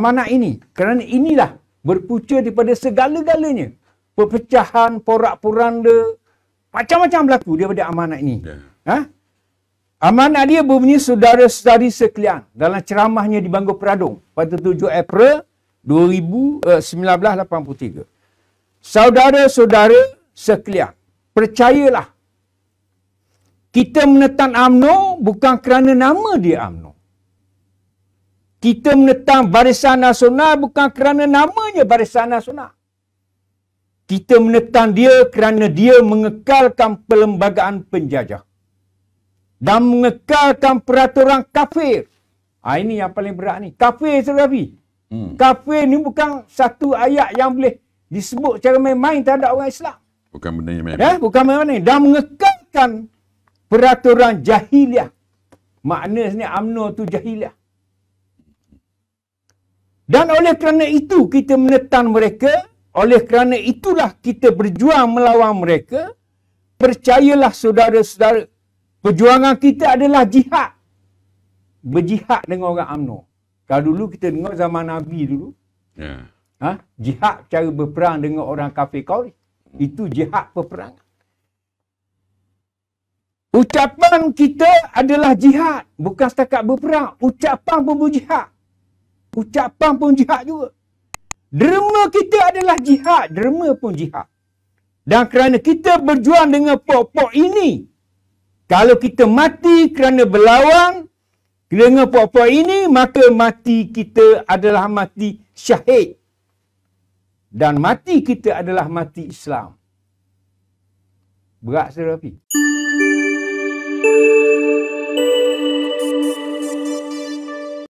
amanah ini kerana inilah berpunca daripada segala-galanya perpecahan porak-poranda macam-macam berlaku daripada amanah ini yeah. ha amanah dia berbunyi saudara-saudari sekalian dalam ceramahnya di Bangor Peradong pada 7 April 2019-83 saudara-saudara sekalian percayalah kita menetap UMNO bukan kerana nama dia UMNO kita menentang barisan nasional bukan kerana namanya barisan nasional. Kita menentang dia kerana dia mengekalkan perlembagaan penjajah. Dan mengekalkan peraturan kafir. Ha, ini yang paling berat ni. Kafir tu Rafi. Hmm. Kafir ni bukan satu ayat yang boleh disebut secara main-main terhadap orang Islam. Bukan benda yang ya, main-main. bukan main-main. Dan mengekalkan peraturan jahiliah. Maknanya UMNO tu jahiliah. Dan oleh kerana itu kita menentang mereka, oleh kerana itulah kita berjuang melawan mereka, percayalah saudara-saudara, perjuangan kita adalah jihad. Berjihad dengan orang Amno. Kalau dulu kita dengar zaman Nabi dulu, yeah. ha? jihad cara berperang dengan orang kafir kau, itu jihad berperang. Ucapan kita adalah jihad. Bukan setakat berperang. Ucapan pun berjihad. Ucapan pun jihad juga. Derma kita adalah jihad. Derma pun jihad. Dan kerana kita berjuang dengan pok-pok ini. Kalau kita mati kerana berlawan dengan pok-pok ini, maka mati kita adalah mati syahid. Dan mati kita adalah mati Islam. Berat saya, Rafiq. Thank you.